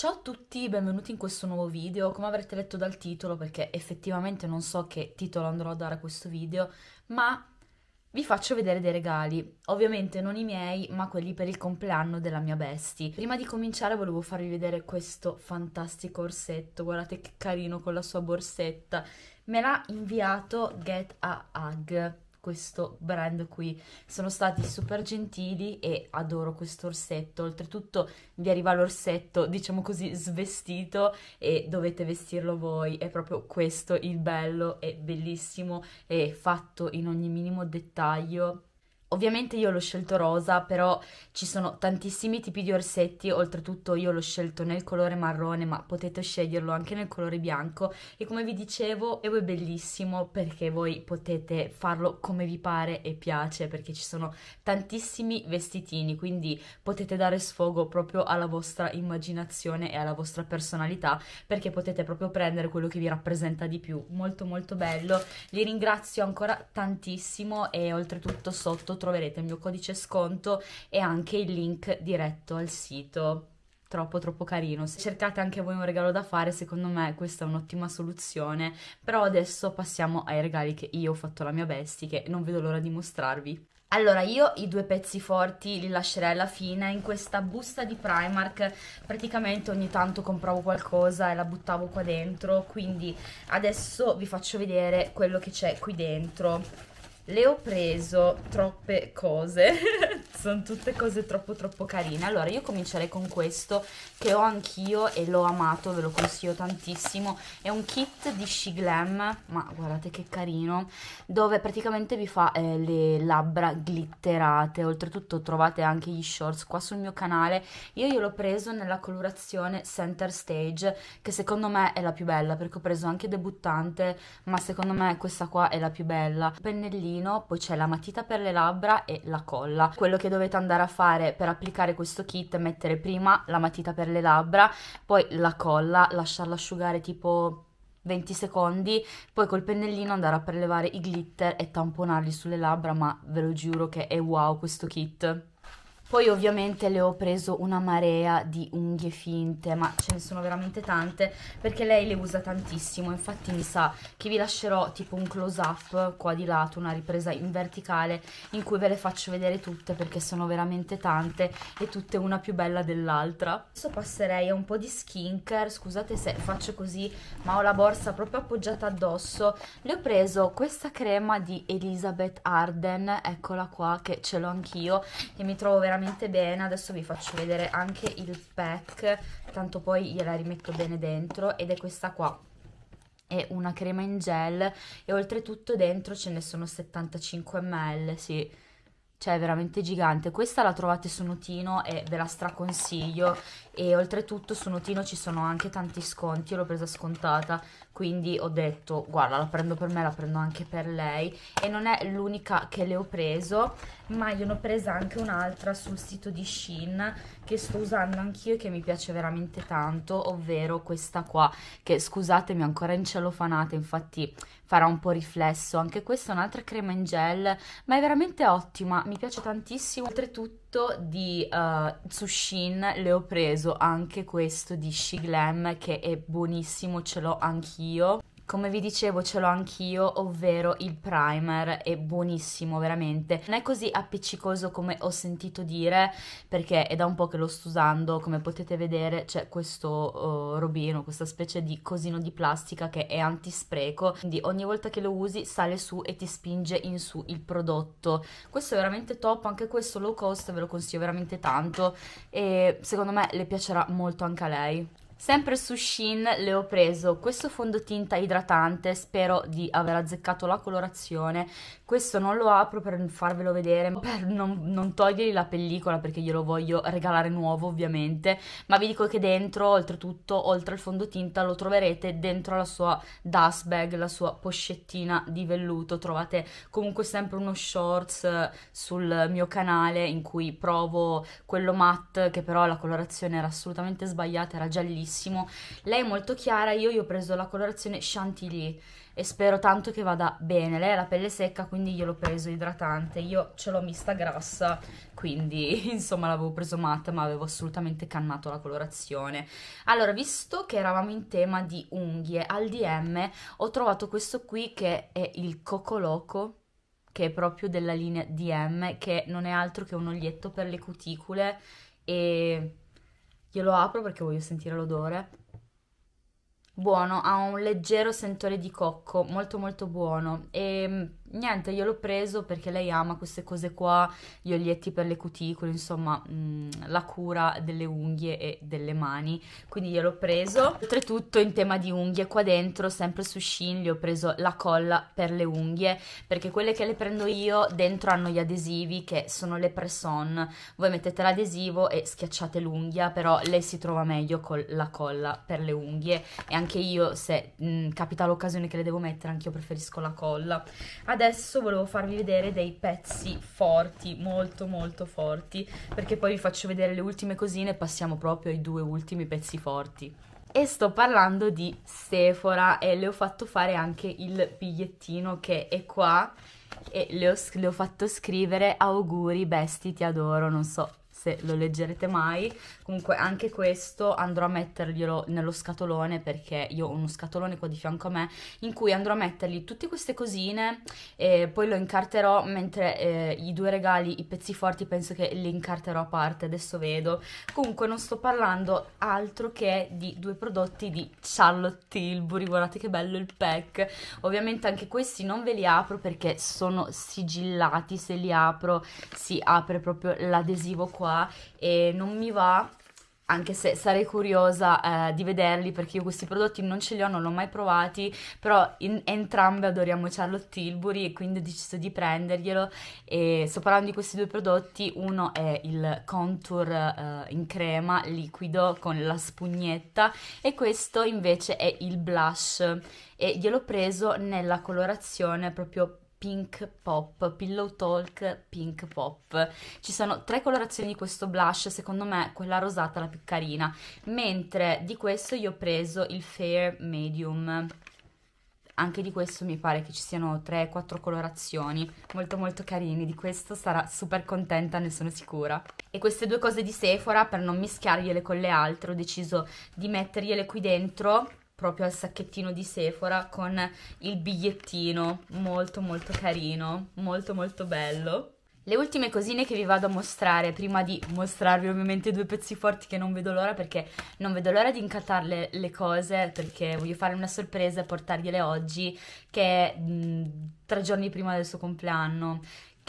Ciao a tutti, benvenuti in questo nuovo video. Come avrete letto dal titolo, perché effettivamente non so che titolo andrò a dare a questo video, ma vi faccio vedere dei regali, ovviamente non i miei, ma quelli per il compleanno della mia bestie. Prima di cominciare volevo farvi vedere questo fantastico orsetto, guardate che carino con la sua borsetta. Me l'ha inviato Get a Hug questo brand qui. Sono stati super gentili e adoro questo orsetto. Oltretutto vi arriva l'orsetto, diciamo così, svestito e dovete vestirlo voi. È proprio questo il bello, è bellissimo, è fatto in ogni minimo dettaglio Ovviamente io l'ho scelto rosa, però ci sono tantissimi tipi di orsetti, oltretutto io l'ho scelto nel colore marrone, ma potete sceglierlo anche nel colore bianco e come vi dicevo è bellissimo perché voi potete farlo come vi pare e piace perché ci sono tantissimi vestitini, quindi potete dare sfogo proprio alla vostra immaginazione e alla vostra personalità perché potete proprio prendere quello che vi rappresenta di più, molto molto bello, li ringrazio ancora tantissimo e oltretutto sotto troverete il mio codice sconto e anche il link diretto al sito troppo troppo carino. Se cercate anche voi un regalo da fare, secondo me questa è un'ottima soluzione. Però adesso passiamo ai regali che io ho fatto alla mia bestie, che non vedo l'ora di mostrarvi. Allora, io i due pezzi forti li lascerei alla fine. In questa busta di Primark praticamente ogni tanto compravo qualcosa e la buttavo qua dentro. Quindi adesso vi faccio vedere quello che c'è qui dentro le ho preso troppe cose sono tutte cose troppo troppo carine. Allora io comincerei con questo che ho anch'io e l'ho amato, ve lo consiglio tantissimo. È un kit di She Glam, ma guardate che carino, dove praticamente vi fa eh, le labbra glitterate. Oltretutto trovate anche gli shorts qua sul mio canale. Io gliel'ho preso nella colorazione Center Stage, che secondo me è la più bella perché ho preso anche debuttante, ma secondo me questa qua è la più bella. Pennellino, poi c'è la matita per le labbra e la colla. Quello che dovete andare a fare per applicare questo kit mettere prima la matita per le labbra, poi la colla, lasciarla asciugare tipo 20 secondi, poi col pennellino andare a prelevare i glitter e tamponarli sulle labbra, ma ve lo giuro che è wow questo kit. Poi ovviamente le ho preso una marea di unghie finte, ma ce ne sono veramente tante, perché lei le usa tantissimo, infatti mi sa che vi lascerò tipo un close up qua di lato, una ripresa in verticale, in cui ve le faccio vedere tutte, perché sono veramente tante e tutte una più bella dell'altra. Adesso passerei a un po' di skincare, scusate se faccio così, ma ho la borsa proprio appoggiata addosso. Le ho preso questa crema di Elizabeth Arden, eccola qua, che ce l'ho anch'io, e mi trovo veramente veramente bene, adesso vi faccio vedere anche il pack, tanto poi gliela rimetto bene dentro ed è questa qua, è una crema in gel e oltretutto dentro ce ne sono 75 ml, sì, cioè è veramente gigante, questa la trovate su Nutino e ve la straconsiglio, e oltretutto su Notino ci sono anche tanti sconti, io l'ho presa scontata, quindi ho detto guarda la prendo per me, la prendo anche per lei e non è l'unica che le ho preso, ma io ne ho presa anche un'altra sul sito di Shein che sto usando anch'io e che mi piace veramente tanto, ovvero questa qua che scusatemi ancora in cellofanata, infatti farà un po' riflesso, anche questa è un'altra crema in gel, ma è veramente ottima, mi piace tantissimo, oltretutto soprattutto di uh, eh, Tsushin le ho preso anche questo di Shiglam che è buonissimo, ce l'ho anch'io. Come vi dicevo ce l'ho anch'io, ovvero il primer, è buonissimo veramente. Non è così appiccicoso come ho sentito dire, perché è da un po' che lo sto usando, come potete vedere c'è questo uh, robino, questa specie di cosino di plastica che è antispreco, quindi ogni volta che lo usi sale su e ti spinge in su il prodotto. Questo è veramente top, anche questo low cost, ve lo consiglio veramente tanto e secondo me le piacerà molto anche a lei. Sempre su Shein le ho preso questo fondotinta idratante, spero di aver azzeccato la colorazione, questo non lo apro per farvelo vedere, per non, non togliergli la pellicola perché glielo voglio regalare nuovo ovviamente, ma vi dico che dentro oltretutto, oltre al fondotinta, lo troverete dentro la sua dust bag, la sua poscettina di velluto, trovate comunque sempre uno shorts eh, sul mio canale in cui provo quello matte che però la colorazione era assolutamente sbagliata, era giallissima benissimo. Lei è molto chiara, io gli ho preso la colorazione Chantilly e spero tanto che vada bene. Lei ha la pelle secca, quindi gliel'ho preso idratante. Io ce l'ho mista grassa, quindi insomma l'avevo preso matta, ma avevo assolutamente cannato la colorazione. Allora, visto che eravamo in tema di unghie, al DM ho trovato questo qui che è il Coco Loco che è proprio della linea DM, che non è altro che un oglietto per le cuticole e Glielo apro perché voglio sentire l'odore. Buono, ha un leggero sentore di cocco, molto molto buono. E ehm, niente, io l'ho preso perché lei ama queste cose qua, gli olietti per le cuticole, insomma, mh, mm, la cura delle unghie e delle mani, quindi io l'ho preso. Oltretutto in tema di unghie, qua dentro, sempre su Shein, gli ho preso la colla per le unghie, perché quelle che le prendo io dentro hanno gli adesivi che sono le Presson. voi mettete l'adesivo e schiacciate l'unghia, però lei si trova meglio con la colla per le unghie e anche io se mh, mm, capita l'occasione che le devo mettere, anche io preferisco la colla. Ad adesso volevo farvi vedere dei pezzi forti, molto molto forti, perché poi vi faccio vedere le ultime cosine e passiamo proprio ai due ultimi pezzi forti. E sto parlando di Sephora e le ho fatto fare anche il bigliettino che è qua e le ho, le ho fatto scrivere auguri, besti, ti adoro, non so se lo leggerete mai. Comunque anche questo andrò a metterglielo nello scatolone perché io ho uno scatolone qua di fianco a me in cui andrò a mettergli tutte queste cosine e poi lo incarterò mentre eh, i due regali, i pezzi forti penso che li incarterò a parte, adesso vedo. Comunque non sto parlando altro che di due prodotti di Charlotte Tilbury, guardate che bello il pack. Ovviamente anche questi non ve li apro perché sono sigillati, se li apro si apre proprio l'adesivo qua qua e non mi va anche se sarei curiosa eh, di vederli perché io questi prodotti non ce li ho, non li ho mai provati, però in, entrambe adoriamo Charlotte Tilbury e quindi ho deciso di prenderglielo e sto parlando di questi due prodotti, uno è il contour eh, in crema liquido con la spugnetta e questo invece è il blush e gliel'ho preso nella colorazione proprio Pink Pop, Pillow Talk Pink Pop. Ci sono tre colorazioni di questo blush, secondo me quella rosata è la più carina, mentre di questo io ho preso il Fair Medium. Anche di questo mi pare che ci siano 3-4 colorazioni, molto molto carini, di questo sarà super contenta, ne sono sicura. E queste due cose di Sephora, per non mischiargliele con le altre, ho deciso di mettergliele qui dentro proprio al sacchettino di Sephora con il bigliettino molto molto carino, molto molto bello. Le ultime cosine che vi vado a mostrare, prima di mostrarvi ovviamente due pezzi forti che non vedo l'ora perché non vedo l'ora di incattarle le cose perché voglio fare una sorpresa e portargliele oggi che è mh, mm, tre giorni prima del suo compleanno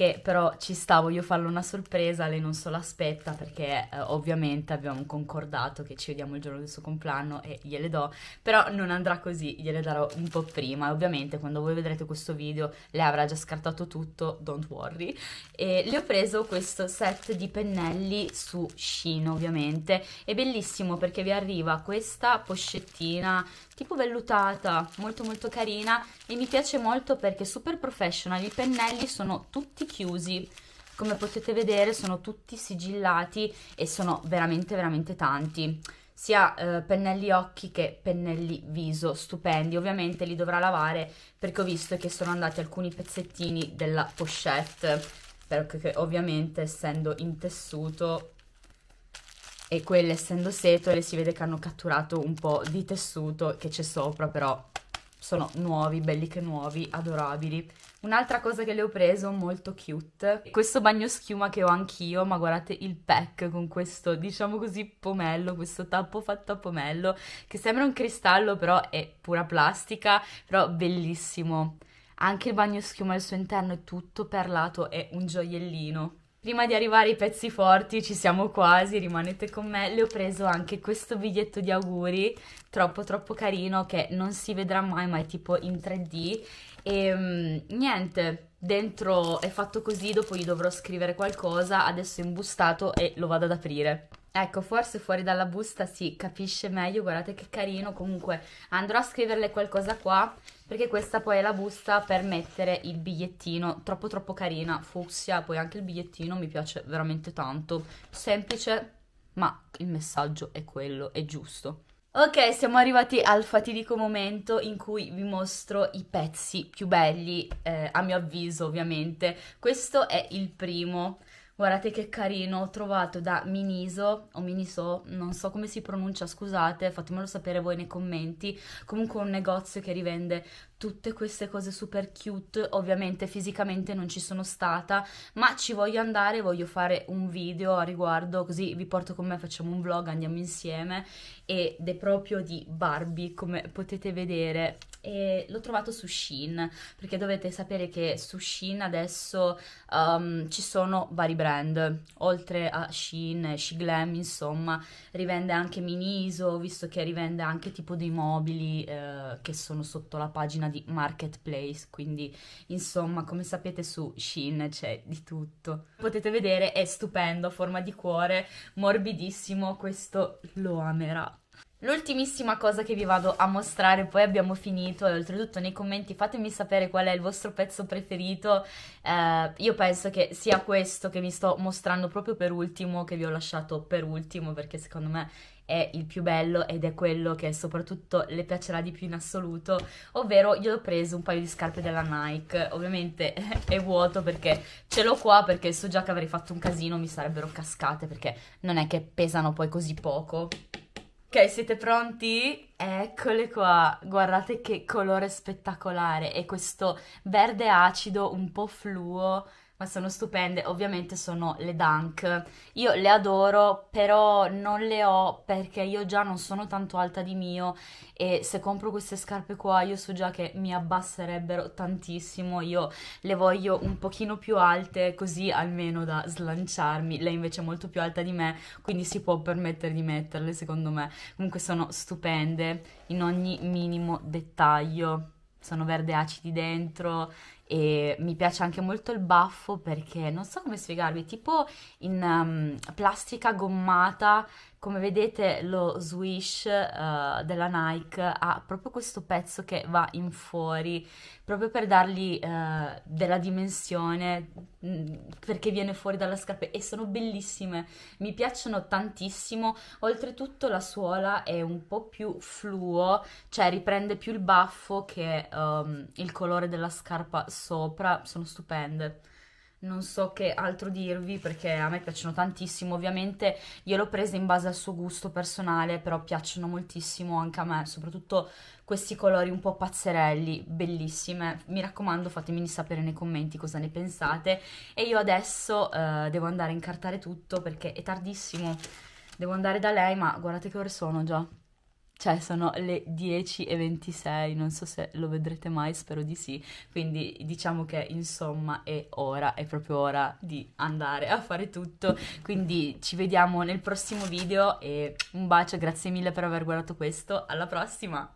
che però ci sta, voglio farle una sorpresa, lei non se l'aspetta perché eh, ovviamente abbiamo concordato che ci vediamo il giorno del suo compleanno e gliele do, però non andrà così, gliele darò un po' prima, ovviamente quando voi vedrete questo video lei avrà già scartato tutto, don't worry, e le ho preso questo set di pennelli su Shino ovviamente, è bellissimo perché vi arriva questa poschettina tipo vellutata, molto molto carina e mi piace molto perché super professional, i pennelli sono tutti chiusi, come potete vedere sono tutti sigillati e sono veramente veramente tanti sia eh, pennelli occhi che pennelli viso, stupendi, ovviamente li dovrà lavare perché ho visto che sono andati alcuni pezzettini della pochette perché ovviamente essendo in tessuto e quelle essendo setole si vede che hanno catturato un po' di tessuto che c'è sopra però sono nuovi, belli che nuovi, adorabili. Un'altra cosa che le ho preso molto cute, questo bagno schiuma che ho anch'io, ma guardate il pack con questo, diciamo così, pomello, questo tappo fatto a pomello, che sembra un cristallo però è pura plastica, però bellissimo. Anche il bagno schiuma al suo interno è tutto perlato, è un gioiellino. Prima di arrivare ai pezzi forti, ci siamo quasi, rimanete con me, le ho preso anche questo biglietto di auguri, troppo troppo carino, che non si vedrà mai, ma è tipo in 3D, e ehm, niente, dentro è fatto così, dopo gli dovrò scrivere qualcosa, adesso è imbustato e lo vado ad aprire. Ecco, forse fuori dalla busta si capisce meglio, guardate che carino, comunque andrò a scriverle qualcosa qua, perché questa poi è la busta per mettere il bigliettino, troppo troppo carina, fucsia, poi anche il bigliettino mi piace veramente tanto, semplice ma il messaggio è quello, è giusto. Ok, siamo arrivati al fatidico momento in cui vi mostro i pezzi più belli, eh, a mio avviso ovviamente. Questo è il primo, Guardate che carino, ho trovato da Miniso o Miniso, non so come si pronuncia, scusate, fatemelo sapere voi nei commenti. Comunque un negozio che rivende tutte queste cose super cute, ovviamente fisicamente non ci sono stata, ma ci voglio andare, voglio fare un video a riguardo, così vi porto con me, facciamo un vlog, andiamo insieme ed è proprio di Barbie, come potete vedere, e l'ho trovato su Shein perché dovete sapere che su Shein adesso um, ci sono vari brand oltre a Shein, Shiglam insomma rivende anche Miniso visto che rivende anche tipo dei mobili eh, che sono sotto la pagina di Marketplace quindi insomma come sapete su Shein c'è di tutto potete vedere è stupendo a forma di cuore morbidissimo questo lo amerà L'ultimissima cosa che vi vado a mostrare, poi abbiamo finito e oltretutto nei commenti fatemi sapere qual è il vostro pezzo preferito, eh, io penso che sia questo che vi sto mostrando proprio per ultimo, che vi ho lasciato per ultimo perché secondo me è il più bello ed è quello che soprattutto le piacerà di più in assoluto, ovvero io ho preso un paio di scarpe della Nike, ovviamente è vuoto perché ce l'ho qua perché so già che avrei fatto un casino, mi sarebbero cascate perché non è che pesano poi così poco Ok, siete pronti? Eccole qua, guardate che colore spettacolare e questo verde acido un po' fluo ma sono stupende, ovviamente sono le Dunk. Io le adoro, però non le ho perché io già non sono tanto alta di mio e se compro queste scarpe qua io so già che mi abbasserebbero tantissimo, io le voglio un pochino più alte così almeno da slanciarmi, lei invece è molto più alta di me, quindi si può permettere di metterle secondo me. Comunque sono stupende in ogni minimo dettaglio sono verde acidi dentro e mi piace anche molto il baffo perché non so come spiegarvi, tipo in um, plastica gommata, come vedete lo swish uh, della Nike ha proprio questo pezzo che va in fuori, proprio per dargli uh, della dimensione, mh, mm, perché viene fuori dalla scarpa e sono bellissime, mi piacciono tantissimo, oltretutto la suola è un po' più fluo, cioè riprende più il baffo che um, il colore della scarpa sopra sono stupende. Non so che altro dirvi perché a me piacciono tantissimo, ovviamente io l'ho presa in base al suo gusto personale, però piacciono moltissimo anche a me, soprattutto questi colori un po' pazzerelli, bellissime. Mi raccomando fatemi sapere nei commenti cosa ne pensate e io adesso eh, devo andare a incartare tutto perché è tardissimo, devo andare da lei ma guardate che ore sono già cioè sono le 10.26, non so se lo vedrete mai, spero di sì, quindi diciamo che insomma è ora, è proprio ora di andare a fare tutto, quindi ci vediamo nel prossimo video e un bacio, grazie mille per aver guardato questo, alla prossima!